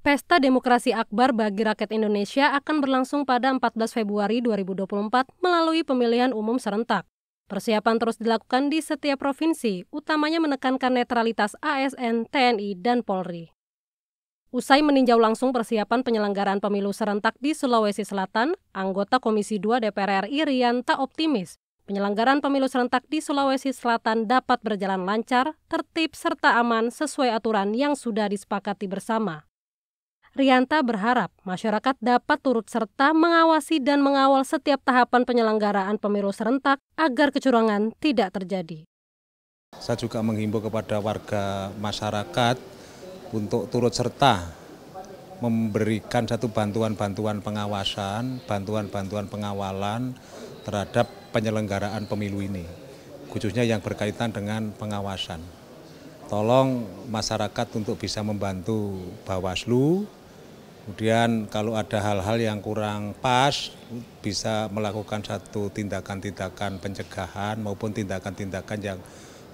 Pesta Demokrasi Akbar bagi rakyat Indonesia akan berlangsung pada 14 Februari 2024 melalui pemilihan umum serentak. Persiapan terus dilakukan di setiap provinsi, utamanya menekankan netralitas ASN, TNI, dan Polri. Usai meninjau langsung persiapan penyelenggaraan pemilu serentak di Sulawesi Selatan, anggota Komisi 2 DPR RI Rian tak optimis penyelenggaraan pemilu serentak di Sulawesi Selatan dapat berjalan lancar, tertib, serta aman sesuai aturan yang sudah disepakati bersama. Rianta berharap masyarakat dapat turut serta mengawasi dan mengawal setiap tahapan penyelenggaraan pemilu serentak agar kecurangan tidak terjadi. Saya juga menghimbau kepada warga masyarakat untuk turut serta memberikan satu bantuan-bantuan pengawasan, bantuan-bantuan pengawalan terhadap penyelenggaraan pemilu ini, khususnya yang berkaitan dengan pengawasan. Tolong masyarakat untuk bisa membantu Bawaslu Kemudian kalau ada hal-hal yang kurang pas bisa melakukan satu tindakan-tindakan pencegahan maupun tindakan-tindakan yang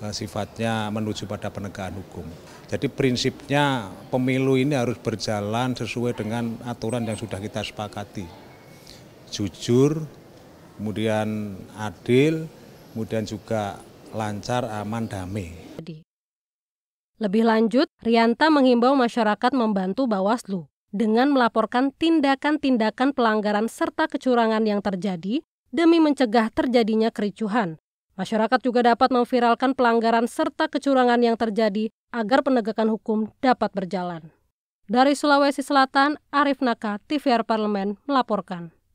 eh, sifatnya menuju pada penegakan hukum. Jadi prinsipnya pemilu ini harus berjalan sesuai dengan aturan yang sudah kita sepakati. Jujur, kemudian adil, kemudian juga lancar, aman, damai. Lebih lanjut, Rianta menghimbau masyarakat membantu Bawaslu dengan melaporkan tindakan-tindakan pelanggaran serta kecurangan yang terjadi demi mencegah terjadinya kericuhan. Masyarakat juga dapat memviralkan pelanggaran serta kecurangan yang terjadi agar penegakan hukum dapat berjalan. Dari Sulawesi Selatan, Arif Naka, TVR Parlemen melaporkan.